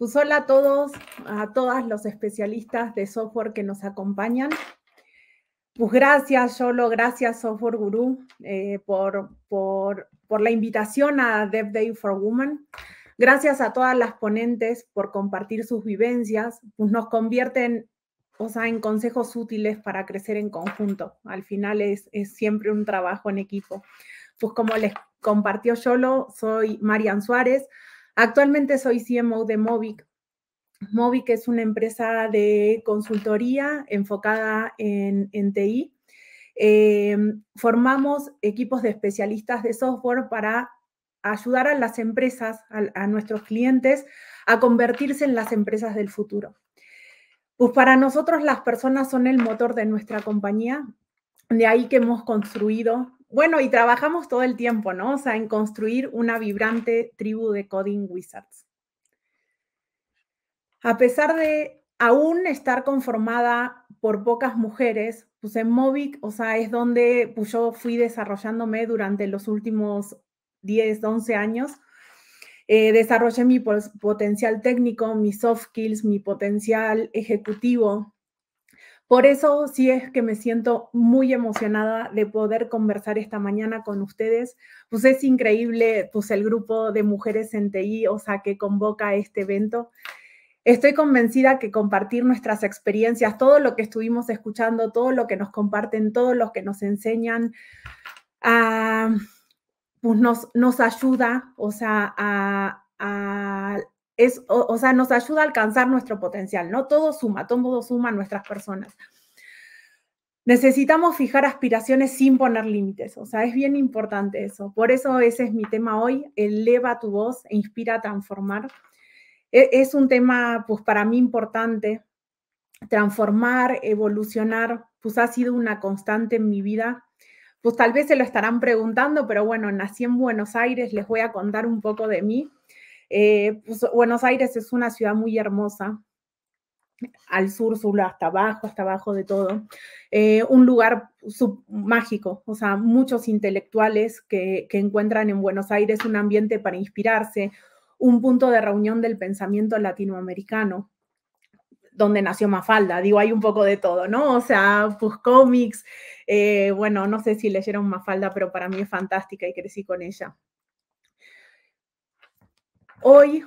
Pues hola a todos, a todas los especialistas de software que nos acompañan. Pues gracias, Yolo, gracias Software Guru eh, por, por, la invitación a Dev Day for Women. Gracias a todas las ponentes por compartir sus vivencias. Pues nos convierten o sea, en consejos útiles para crecer en conjunto. Al final es, es siempre un trabajo en equipo. Pues como les compartió Yolo, soy Marian Suárez, Actualmente soy CMO de Movic. Movic es una empresa de consultoría enfocada en, TI. Eh, formamos equipos de especialistas de software para ayudar a las empresas, a nuestros clientes, a convertirse en las empresas del futuro. Pues para nosotros las personas son el motor de nuestra compañía, de ahí que hemos construido bueno, y trabajamos todo el tiempo, ¿no? O sea, en construir una vibrante tribu de Coding Wizards. A pesar de aún estar conformada por pocas mujeres, pues en Movic, o sea, es donde pues, yo fui desarrollándome durante los últimos 10, 11 años. Eh, desarrollé mi potencial técnico, mis soft skills, mi potencial ejecutivo, por eso sí es que me siento muy emocionada de poder conversar esta mañana con ustedes. Pues es increíble pues el grupo de mujeres en TI, o sea, que convoca este evento. Estoy convencida que compartir nuestras experiencias, todo lo que estuvimos escuchando, todo lo que nos comparten, todo lo que nos enseñan, ah, pues nos, ayuda, o sea, a, o, o sea, nos ayuda a alcanzar nuestro potencial, ¿no? Todo suma, todo suma a nuestras personas. Necesitamos fijar aspiraciones sin poner límites, o sea, es bien importante eso. Por eso ese es mi tema hoy, eleva tu voz e inspira a transformar. E, es un tema, pues, para mí importante, transformar, evolucionar, pues ha sido una constante en mi vida. Pues tal vez se lo estarán preguntando, pero bueno, nací en Buenos Aires, les voy a contar un poco de mí. Eh, pues, Buenos Aires es una ciudad muy hermosa, al sur, hasta abajo, hasta abajo de todo. Eh, un lugar mágico, o sea, muchos intelectuales que, encuentran en Buenos Aires un ambiente para inspirarse, un punto de reunión del pensamiento latinoamericano, donde nació Mafalda, digo, hay un poco de todo, ¿no? O sea, pues cómics, eh, bueno, no sé si leyeron Mafalda, pero para mí es fantástica y crecí con ella. Hoy,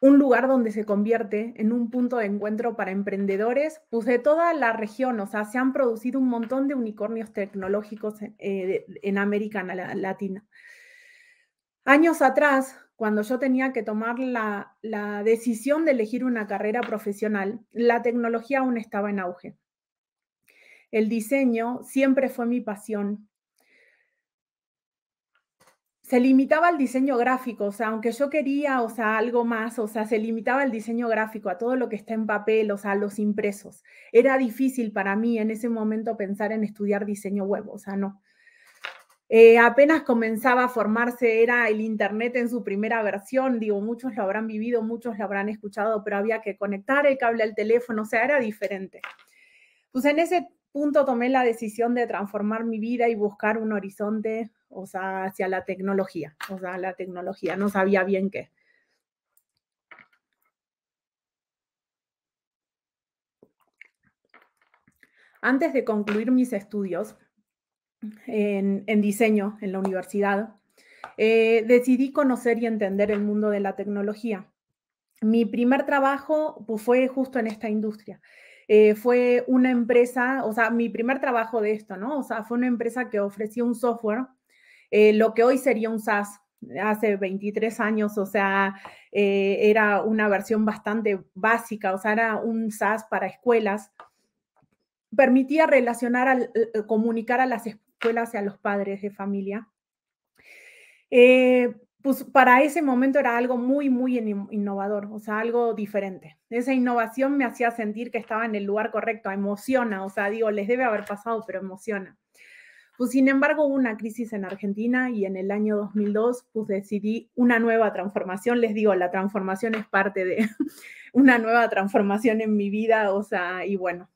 un lugar donde se convierte en un punto de encuentro para emprendedores, pues de toda la región, o sea, se han producido un montón de unicornios tecnológicos eh, eh, en, América Latina. Años atrás, cuando yo tenía que tomar la, la, decisión de elegir una carrera profesional, la tecnología aún estaba en auge. El diseño siempre fue mi pasión se limitaba al diseño gráfico, o sea, aunque yo quería, o sea, algo más, o sea, se limitaba al diseño gráfico, a todo lo que está en papel, o sea, a los impresos. Era difícil para mí en ese momento pensar en estudiar diseño web, o sea, no. Eh, apenas comenzaba a formarse, era el Internet en su primera versión, digo, muchos lo habrán vivido, muchos lo habrán escuchado, pero había que conectar el cable al teléfono, o sea, era diferente. Pues en ese punto tomé la decisión de transformar mi vida y buscar un horizonte o sea, hacia la tecnología, o sea, la tecnología, no sabía bien qué. Antes de concluir mis estudios en, diseño en la universidad, eh, decidí conocer y entender el mundo de la tecnología. Mi primer trabajo pues, fue justo en esta industria. Eh, fue una empresa, o sea, mi primer trabajo de esto, ¿no? O sea, fue una empresa que ofrecía un software eh, lo que hoy sería un SAS hace 23 años, o sea, eh, era una versión bastante básica, o sea, era un SaaS para escuelas, permitía relacionar, eh, comunicar a las escuelas y a los padres de familia. pues para ese momento era algo muy, muy innovador, o sea, algo diferente. Esa innovación me hacía sentir que estaba en el lugar correcto, emociona, o sea, digo, les debe haber pasado, pero emociona. Pues sin embargo, hubo una crisis en Argentina y en el año 2002 pues decidí una nueva transformación. Les digo, la transformación es parte de una nueva transformación en mi vida, o sea, y bueno.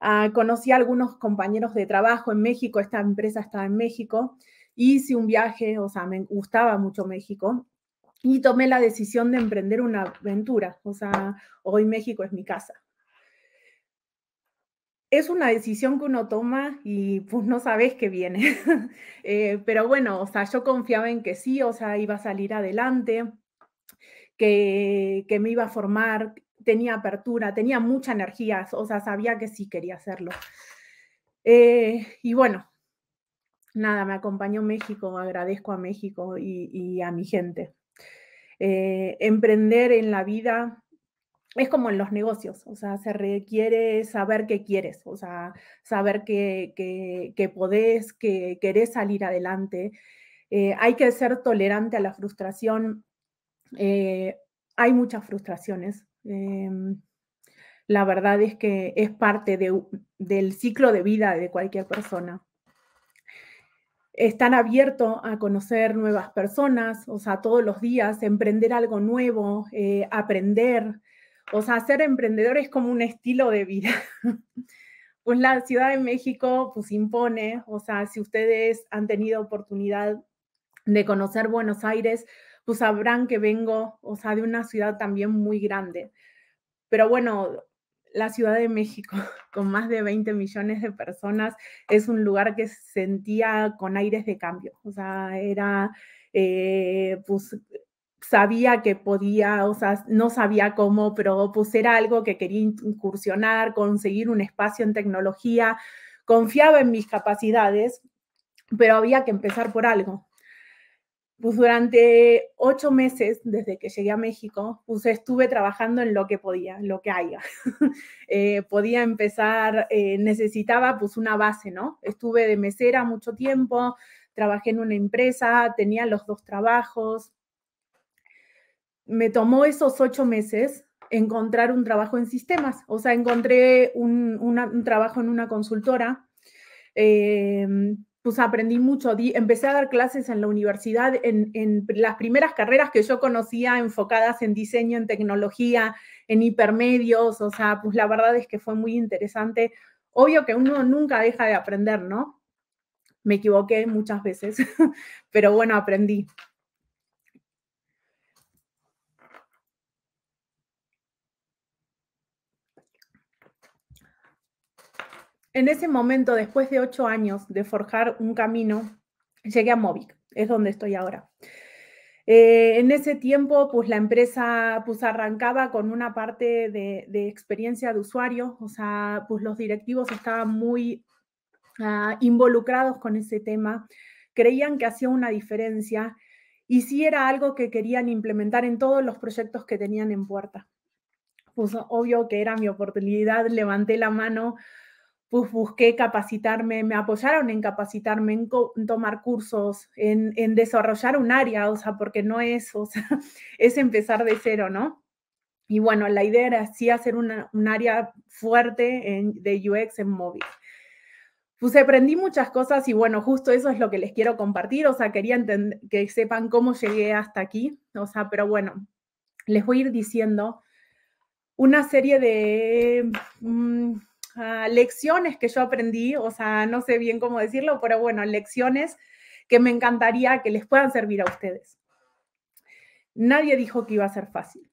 Ah, conocí a algunos compañeros de trabajo en México, esta empresa estaba en México, hice un viaje, o sea, me gustaba mucho México, y tomé la decisión de emprender una aventura, o sea, hoy México es mi casa, es una decisión que uno toma y pues no sabes qué viene. Eh, pero bueno, o sea, yo confiaba en que sí, o sea, iba a salir adelante, que, que me iba a formar, tenía apertura, tenía mucha energía, o sea, sabía que sí quería hacerlo. Eh, y bueno, nada, me acompañó México, agradezco a México y, a mi gente. Eh, emprender en la vida es como en los negocios, o sea, se requiere saber qué quieres, o sea, saber que, que podés, que querés salir adelante. Eh, hay que ser tolerante a la frustración. Eh, hay muchas frustraciones. Em, la verdad es que es parte de, del ciclo de vida de cualquier persona. Estar abierto a conocer nuevas personas, o sea, todos los días, emprender algo nuevo, eh, aprender, o sea, ser emprendedor es como un estilo de vida. pues la Ciudad de México pues impone, o sea, si ustedes han tenido oportunidad de conocer Buenos Aires, pues sabrán que vengo, o sea, de una ciudad también muy grande. Pero bueno, la Ciudad de México, con más de 20 millones de personas, es un lugar que sentía con aires de cambio. O sea, era, eh, pues, sabía que podía, o sea, no sabía cómo, pero pues era algo que quería incursionar, conseguir un espacio en tecnología, confiaba en mis capacidades, pero había que empezar por algo. Pues durante ocho meses, desde que llegué a México, pues estuve trabajando en lo que podía, lo que haya. Eh, podía empezar, eh, necesitaba pues una base, ¿no? Estuve de mesera mucho tiempo, trabajé en una empresa, tenía los dos trabajos, me tomó esos ocho meses encontrar un trabajo en sistemas. O sea, encontré un, trabajo en una consultora. Eh, pues aprendí mucho. empecé a dar clases en la universidad, en, en, las primeras carreras que yo conocía enfocadas en diseño, en tecnología, en hipermedios. O sea, pues la verdad es que fue muy interesante. Obvio que uno nunca deja de aprender, ¿no? Me equivoqué muchas veces, pero bueno, aprendí. En ese momento, después de ocho años de forjar un camino, llegué a Mobic, es donde estoy ahora. Eh, en ese tiempo, pues la empresa pues, arrancaba con una parte de, experiencia de usuario, o sea, pues los directivos estaban muy ah, involucrados con ese tema, creían que hacía una diferencia y sí era algo que querían implementar en todos los proyectos que tenían en puerta. Pues obvio que era mi oportunidad, levanté la mano, pues busqué capacitarme, me apoyaron en capacitarme, en, tomar cursos, en, en, desarrollar un área, o sea, porque no es, o sea, es empezar de cero, ¿no? Y bueno, la idea era sí hacer una, un área fuerte en, de UX en móvil. Pues aprendí muchas cosas y bueno, justo eso es lo que les quiero compartir, o sea, quería que sepan cómo llegué hasta aquí, o sea, pero bueno, les voy a ir diciendo una serie de... Mm, lecciones que yo aprendí, o sea, no sé bien cómo decirlo, pero bueno, lecciones que me encantaría que les puedan servir a ustedes. Nadie dijo que iba a ser fácil.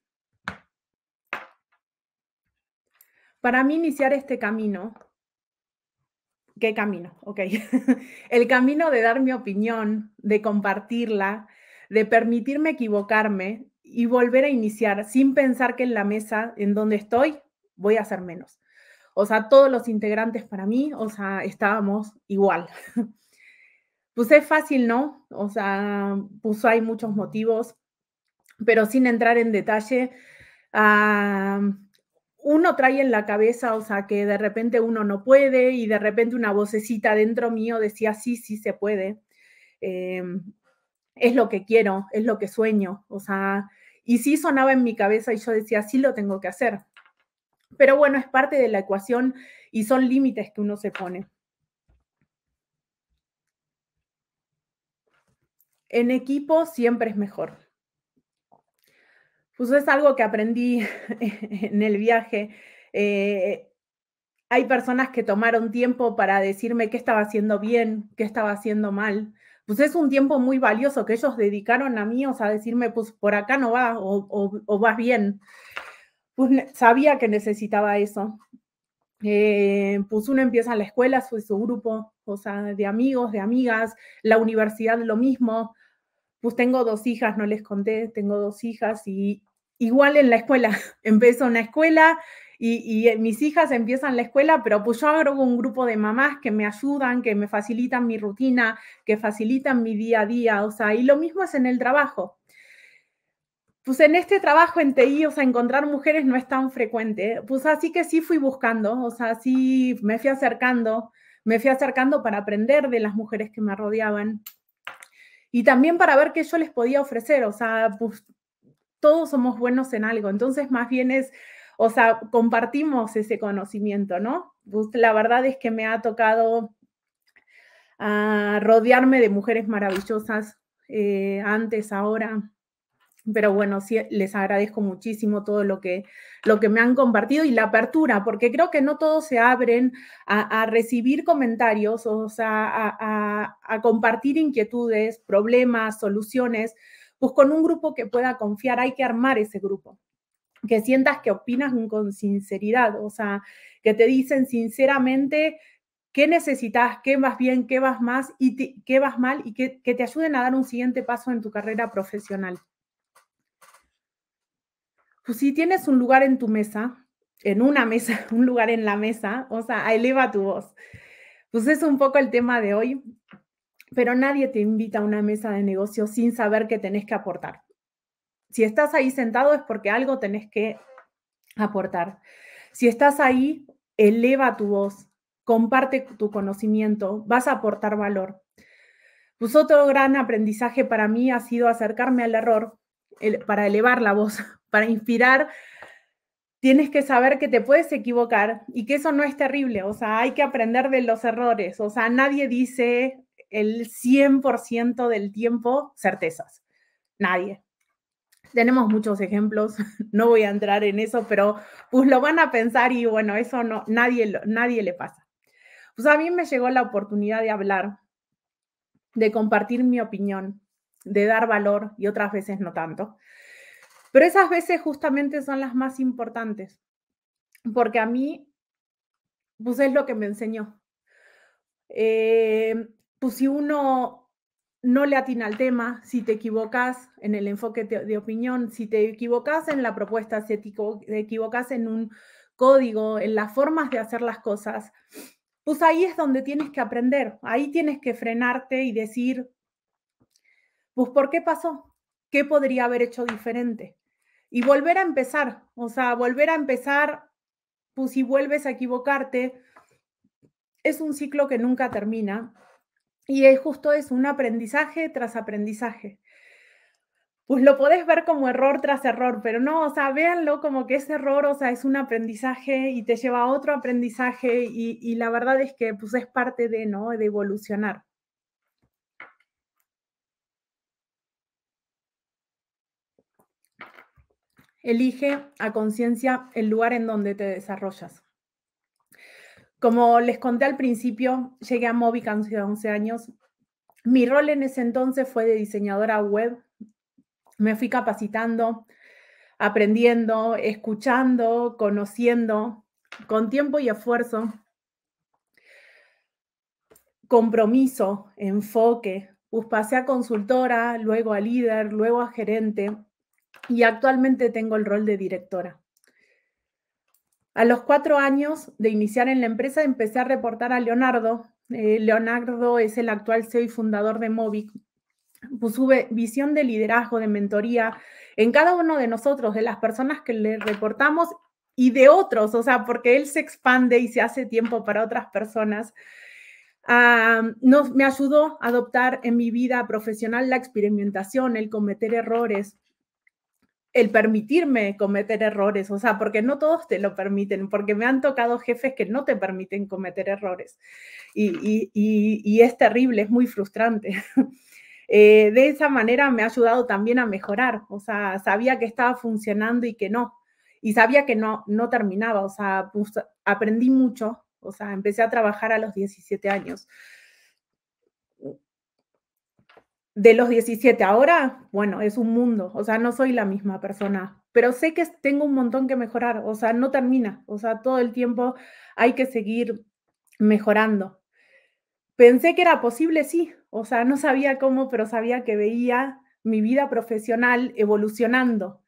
Para mí iniciar este camino, ¿qué camino? Ok, el camino de dar mi opinión, de compartirla, de permitirme equivocarme y volver a iniciar sin pensar que en la mesa en donde estoy voy a hacer menos. O sea, todos los integrantes para mí, o sea, estábamos igual. Pues es fácil, ¿no? O sea, pues hay muchos motivos, pero sin entrar en detalle, ah, uno trae en la cabeza, o sea, que de repente uno no puede y de repente una vocecita dentro mío decía, sí, sí se puede. Em, es lo que quiero, es lo que sueño, o sea, y sí sonaba en mi cabeza y yo decía, sí lo tengo que hacer, pero bueno, es parte de la ecuación y son límites que uno se pone. En equipo siempre es mejor. Pues es algo que aprendí en el viaje. Eh, hay personas que tomaron tiempo para decirme qué estaba haciendo bien, qué estaba haciendo mal. Pues es un tiempo muy valioso que ellos dedicaron a mí, o sea, decirme, pues por acá no va o, o vas bien pues sabía que necesitaba eso. Eh, pues uno empieza en la escuela, soy su grupo, o sea, de amigos, de amigas, la universidad lo mismo. Pues tengo dos hijas, no les conté, tengo dos hijas y igual en la escuela, empiezo una escuela y, eh, mis hijas empiezan la escuela, pero pues yo hago un grupo de mamás que me ayudan, que me facilitan mi rutina, que facilitan mi día a día, o sea, y lo mismo es en el trabajo pues en este trabajo en TI, o sea, encontrar mujeres no es tan frecuente. Pues así que sí fui buscando, o sea, sí me fui acercando, me fui acercando para aprender de las mujeres que me rodeaban y también para ver qué yo les podía ofrecer, o sea, pues todos somos buenos en algo, entonces más bien es, o sea, compartimos ese conocimiento, ¿no? Pues la verdad es que me ha tocado ah, rodearme de mujeres maravillosas eh, antes, ahora pero bueno, sí, les agradezco muchísimo todo lo que, me han compartido y la apertura, porque creo que no todos se abren a, recibir comentarios, o sea, a, compartir inquietudes, problemas, soluciones. Pues con un grupo que pueda confiar hay que armar ese grupo que sientas que opinas con sinceridad, o sea, que te dicen sinceramente qué necesitas, qué vas bien, qué vas más y qué vas mal y que, te ayuden a dar un siguiente paso en tu carrera profesional pues si tienes un lugar en tu mesa, en una mesa, un lugar en la mesa, o sea, eleva tu voz. Pues es un poco el tema de hoy, pero nadie te invita a una mesa de negocio sin saber que tenés que aportar. Si estás ahí sentado es porque algo tenés que aportar. Si estás ahí, eleva tu voz, comparte tu conocimiento, vas a aportar valor. Pues otro gran aprendizaje para mí ha sido acercarme al error para elevar la voz, para inspirar, tienes que saber que te puedes equivocar y que eso no es terrible, o sea, hay que aprender de los errores, o sea, nadie dice el 100% del tiempo certezas, nadie. Tenemos muchos ejemplos, no voy a entrar en eso, pero pues lo van a pensar y bueno, eso no, nadie, nadie le pasa. Pues a mí me llegó la oportunidad de hablar, de compartir mi opinión, de dar valor y otras veces no tanto. Pero esas veces justamente son las más importantes, porque a mí, pues es lo que me enseñó. Em, pues si uno no le atina al tema, si te equivocas en el enfoque de opinión, si te equivocas en la propuesta, si te equivocas en un código, en las formas de hacer las cosas, pues ahí es donde tienes que aprender, ahí tienes que frenarte y decir, pues ¿por qué pasó? ¿Qué podría haber hecho diferente? y volver a empezar, o sea, volver a empezar, pues si vuelves a equivocarte, es un ciclo que nunca termina y es justo es un aprendizaje tras aprendizaje. Pues lo podés ver como error tras error, pero no, o sea, véanlo como que es error, o sea, es un aprendizaje y te lleva a otro aprendizaje y, y la verdad es que pues es parte de, ¿no? De evolucionar. Elige a conciencia el lugar en donde te desarrollas. Como les conté al principio, llegué a Movic hace 11 años. Mi rol en ese entonces fue de diseñadora web. Me fui capacitando, aprendiendo, escuchando, conociendo, con tiempo y esfuerzo, compromiso, enfoque. Pues pasé a consultora, luego a líder, luego a gerente y actualmente tengo el rol de directora. A los cuatro años de iniciar en la empresa empecé a reportar a Leonardo. Eh, Leonardo es el actual CEO y fundador de Movic. Pues su visión de liderazgo, de mentoría en cada uno de nosotros, de las personas que le reportamos y de otros, o sea, porque él se expande y se hace tiempo para otras personas. Ah, me ayudó a adoptar en mi vida profesional la experimentación, el cometer errores, el permitirme cometer errores, o sea, porque no todos te lo permiten, porque me han tocado jefes que no te permiten cometer errores. Y, y, y, es terrible, es muy frustrante. Eh, de esa manera me ha ayudado también a mejorar, o sea, sabía que estaba funcionando y que no, y sabía que no, no terminaba, o sea, pues, aprendí mucho, o sea, empecé a trabajar a los 17 años de los 17 ahora, bueno, es un mundo, o sea, no soy la misma persona, pero sé que tengo un montón que mejorar, o sea, no termina, o sea, todo el tiempo hay que seguir mejorando. Pensé que era posible, sí, o sea, no sabía cómo, pero sabía que veía mi vida profesional evolucionando,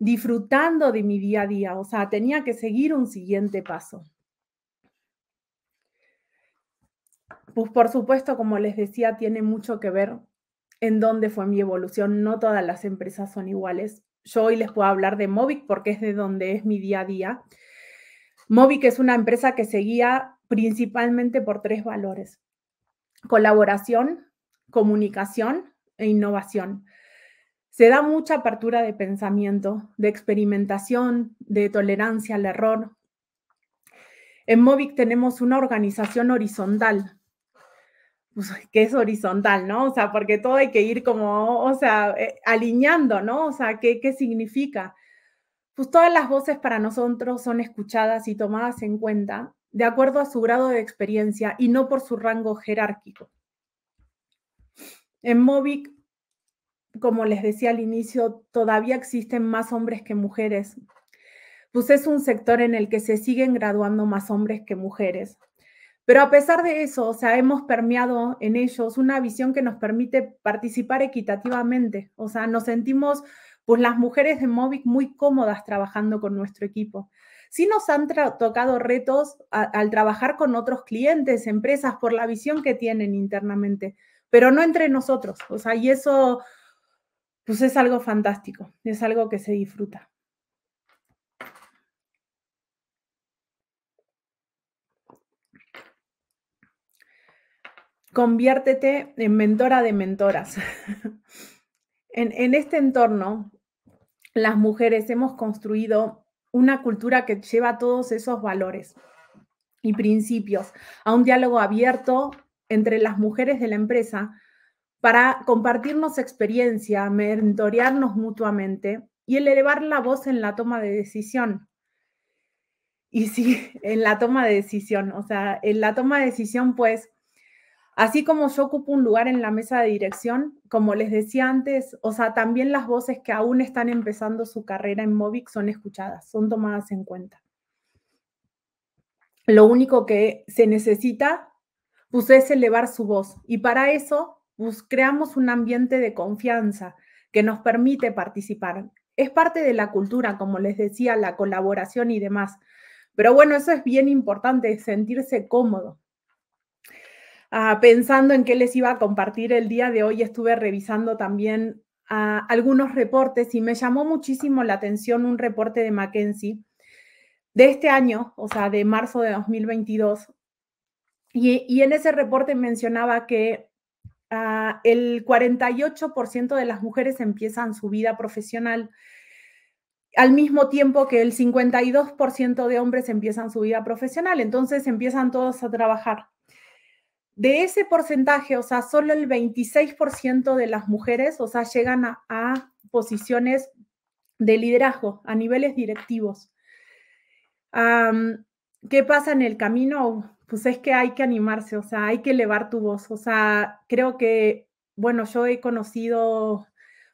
disfrutando de mi día a día, o sea, tenía que seguir un siguiente paso. Pues por supuesto, como les decía, tiene mucho que ver en dónde fue mi evolución. No todas las empresas son iguales. Yo hoy les puedo hablar de Movic porque es de donde es mi día a día. Movic es una empresa que se guía principalmente por tres valores. Colaboración, comunicación e innovación. Se da mucha apertura de pensamiento, de experimentación, de tolerancia al error. En Movic tenemos una organización horizontal pues, que es horizontal, ¿no? O sea, porque todo hay que ir como, o sea, eh, alineando, ¿no? O sea, ¿qué, ¿qué significa? Pues todas las voces para nosotros son escuchadas y tomadas en cuenta de acuerdo a su grado de experiencia y no por su rango jerárquico. En Movic, como les decía al inicio, todavía existen más hombres que mujeres. Pues es un sector en el que se siguen graduando más hombres que mujeres. Pero a pesar de eso, o sea, hemos permeado en ellos una visión que nos permite participar equitativamente. O sea, nos sentimos, pues las mujeres de Movic muy cómodas trabajando con nuestro equipo. Sí nos han tocado retos al trabajar con otros clientes, empresas, por la visión que tienen internamente, pero no entre nosotros. O sea, y eso, pues es algo fantástico, es algo que se disfruta. conviértete en mentora de mentoras. en, este entorno, las mujeres hemos construido una cultura que lleva todos esos valores y principios a un diálogo abierto entre las mujeres de la empresa para compartirnos experiencia, mentorearnos mutuamente y elevar la voz en la toma de decisión. Y sí, en la toma de decisión, o sea, en la toma de decisión, pues Así como yo ocupo un lugar en la mesa de dirección, como les decía antes, o sea, también las voces que aún están empezando su carrera en Movic son escuchadas, son tomadas en cuenta. Lo único que se necesita pues, es elevar su voz y para eso pues, creamos un ambiente de confianza que nos permite participar. Es parte de la cultura, como les decía, la colaboración y demás. Pero bueno, eso es bien importante, sentirse cómodo. Ah, pensando en qué les iba a compartir el día de hoy, estuve revisando también ah, algunos reportes y me llamó muchísimo la atención un reporte de McKenzie de este año, o sea, de marzo de 2022. Y, en ese reporte mencionaba que ah, el 48% de las mujeres empiezan su vida profesional al mismo tiempo que el 52% de hombres empiezan su vida profesional. Entonces empiezan todos a trabajar. De ese porcentaje, o sea, solo el 26% de las mujeres, o sea, llegan a, posiciones de liderazgo, a niveles directivos. ¿Qué pasa en el camino? Pues es que hay que animarse, o sea, hay que elevar tu voz. O sea, creo que, bueno, yo he conocido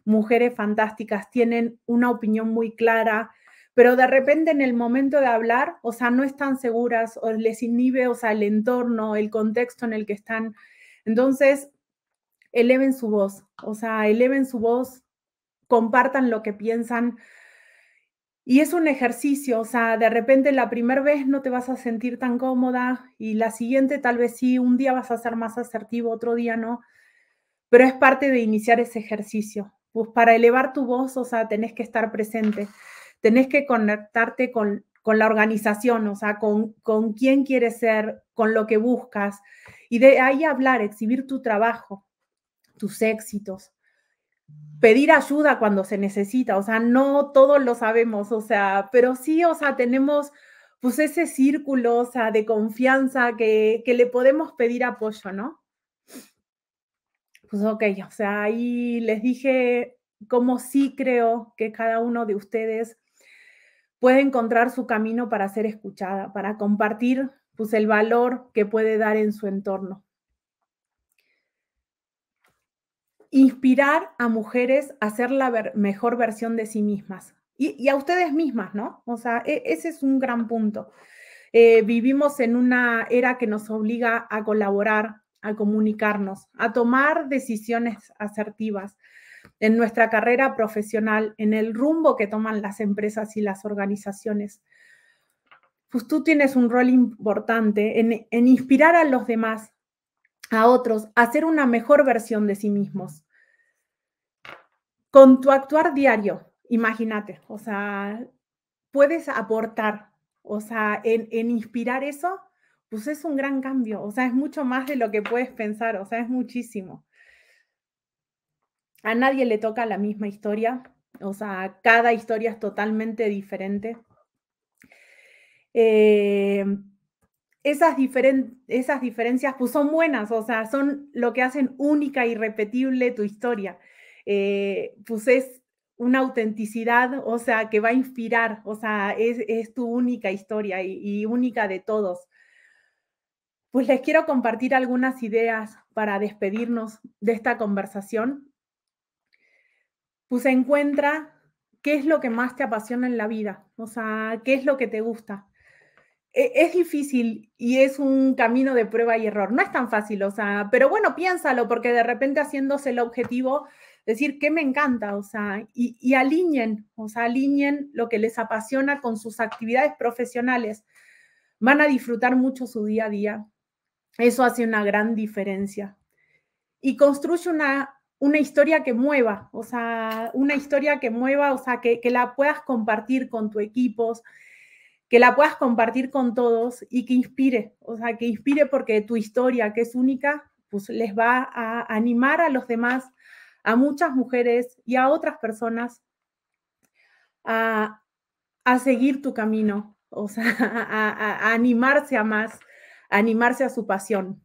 mujeres fantásticas, tienen una opinión muy clara, pero de repente en el momento de hablar, o sea, no están seguras o les inhibe, o sea, el entorno, el contexto en el que están. Entonces, eleven su voz, o sea, eleven su voz, compartan lo que piensan. Y es un ejercicio, o sea, de repente la primera vez no te vas a sentir tan cómoda y la siguiente tal vez sí, un día vas a ser más asertivo, otro día no, pero es parte de iniciar ese ejercicio. Pues para elevar tu voz, o sea, tenés que estar presente tenés que conectarte con, la organización, o sea, con, quién quieres ser, con lo que buscas, y de ahí hablar, exhibir tu trabajo, tus éxitos, pedir ayuda cuando se necesita, o sea, no todos lo sabemos, o sea, pero sí, o sea, tenemos pues ese círculo, o sea, de confianza que, que le podemos pedir apoyo, ¿no? Pues ok, o sea, ahí les dije cómo sí creo que cada uno de ustedes puede encontrar su camino para ser escuchada, para compartir pues, el valor que puede dar en su entorno. Inspirar a mujeres a ser la mejor versión de sí mismas y, a ustedes mismas, ¿no? O sea, e, ese es un gran punto. Eh, vivimos en una era que nos obliga a colaborar, a comunicarnos, a tomar decisiones asertivas, en nuestra carrera profesional, en el rumbo que toman las empresas y las organizaciones. Pues tú tienes un rol importante en, inspirar a los demás, a otros, a ser una mejor versión de sí mismos. Con tu actuar diario, imagínate, o sea, puedes aportar, o sea, en, en, inspirar eso, pues es un gran cambio, o sea, es mucho más de lo que puedes pensar, o sea, es muchísimo a nadie le toca la misma historia, o sea, cada historia es totalmente diferente. Em, esas, diferencias pues, son buenas, o sea, son lo que hacen única y repetible tu historia. Eh, pues es una autenticidad, o sea, que va a inspirar, o sea, es, tu única historia y, y única de todos. Pues les quiero compartir algunas ideas para despedirnos de esta conversación pues encuentra qué es lo que más te apasiona en la vida, o sea, qué es lo que te gusta. E, es difícil y es un camino de prueba y error. No es tan fácil, o sea, pero bueno, piénsalo, porque de repente haciéndose el objetivo, decir qué me encanta, o sea, y, y o sea, alineen lo que les apasiona con sus actividades profesionales. Van a disfrutar mucho su día a día. Eso hace una gran diferencia. Y construye una una historia que mueva, o sea, una historia que mueva, o sea, que, la puedas compartir con tu equipo, que la puedas compartir con todos y que inspire, o sea, que inspire porque tu historia, que es única, pues les va a animar a los demás, a muchas mujeres y a otras personas a, seguir tu camino, o sea, a, a animarse a más, a animarse a su pasión.